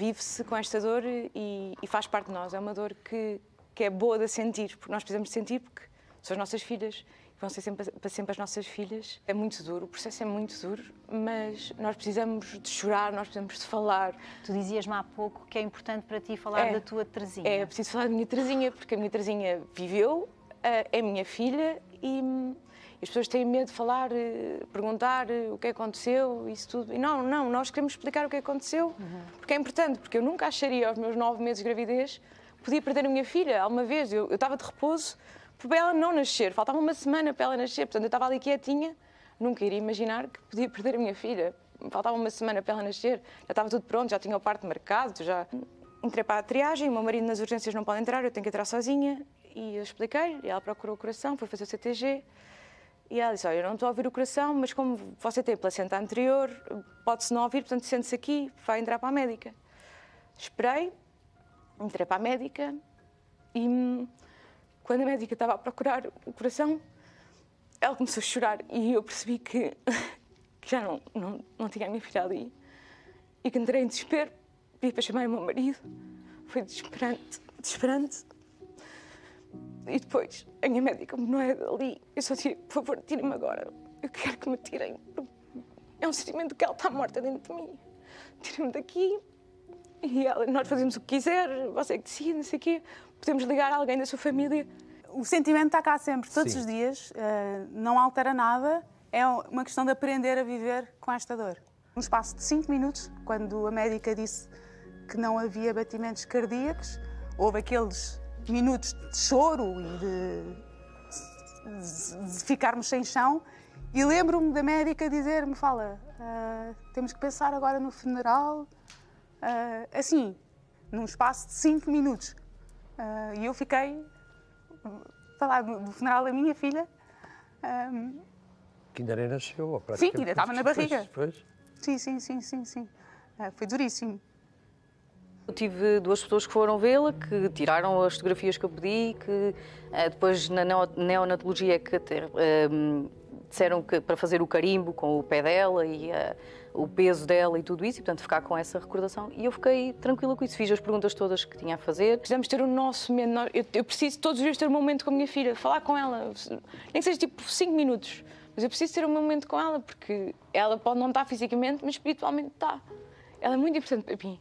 vive-se com esta dor e, e, faz parte de nós. É uma dor que, que é boa de sentir, porque nós precisamos de sentir porque são as nossas filhas vão ser sempre, para sempre as nossas filhas. É muito duro, o processo é muito duro, mas nós precisamos de chorar, nós precisamos de falar. Tu dizias-me há pouco que é importante para ti falar é, da tua Terezinha. É, preciso falar da minha Terezinha, porque a minha Terezinha viveu, eh, é minha filha e, as pessoas têm medo de falar, eh, perguntar eh, o que aconteceu, isso tudo. E não, não, nós queremos explicar o que aconteceu, uhum. porque é importante, porque eu nunca acharia aos meus nove meses de gravidez podia perder a minha filha. Alguma vez eu, estava de repouso para ela não nascer, faltava uma semana para ela nascer, portanto eu estava ali quietinha, nunca iria imaginar que podia perder a minha filha. Faltava uma semana para ela nascer, já estava tudo pronto, já tinha o parto marcado, já entrei para a triagem, o meu marido nas urgências não pode entrar, eu tenho que entrar sozinha. E eu expliquei, e ela procurou o coração, foi fazer o CTG. E ela disse: Olha, eu não estou a ouvir o coração, mas como você tem placenta anterior, pode-se não ouvir, portanto, sente-se aqui, vai entrar para a médica. Esperei, entrei para a médica e hum, quando a médica estava a procurar o coração, ela começou a chorar e eu percebi que, que já não, não, não tinha a minha filha ali. E que entrei em desespero, pedi para chamar o meu marido. Foi desesperante, desesperante. E depois, a minha médica, me não é dali, eu só digo por favor, tirem-me agora. Eu quero que me tirem. É um sentimento que ela está morta dentro de mim. Tirem-me daqui. E ela, nós fazemos o que quiser, você é que decide, não sei o quê. Podemos ligar a alguém da sua família. O sentimento está cá sempre, todos Sim. os dias. Eh, não altera nada. É uma questão de aprender a viver com esta dor. No espaço de cinco minutos, quando a médica disse que não havia batimentos cardíacos, houve aqueles minutos de choro e de, de, ficarmos sem chão. E lembro-me da médica dizer-me: fala, uh, temos que pensar agora no funeral, uh, assim, num espaço de 5 minutos. Uh, e eu fiquei falar do funeral da minha filha. Um... que ainda nem nasceu, ou Sim, ainda estava na barriga. Depois, depois. Sim, sim, sim, sim, sim. foi duríssimo. Eu tive duas pessoas que foram vê-la, que tiraram as fotografias que eu pedi, que eh, depois na neonatologia que até, ehm, disseram que para fazer o carimbo com o pé dela e uh, o peso dela e tudo isso, e portanto ficar com essa recordação. E eu fiquei tranquila com isso, fiz as perguntas todas que tinha a fazer. Precisamos ter o nosso momento, eu, eu preciso todos os dias ter um momento com a minha filha, falar com ela, nem que seja tipo cinco minutos, mas eu preciso ter um momento com ela, porque ela pode não estar fisicamente, mas espiritualmente está. Ela é muito importante para mim.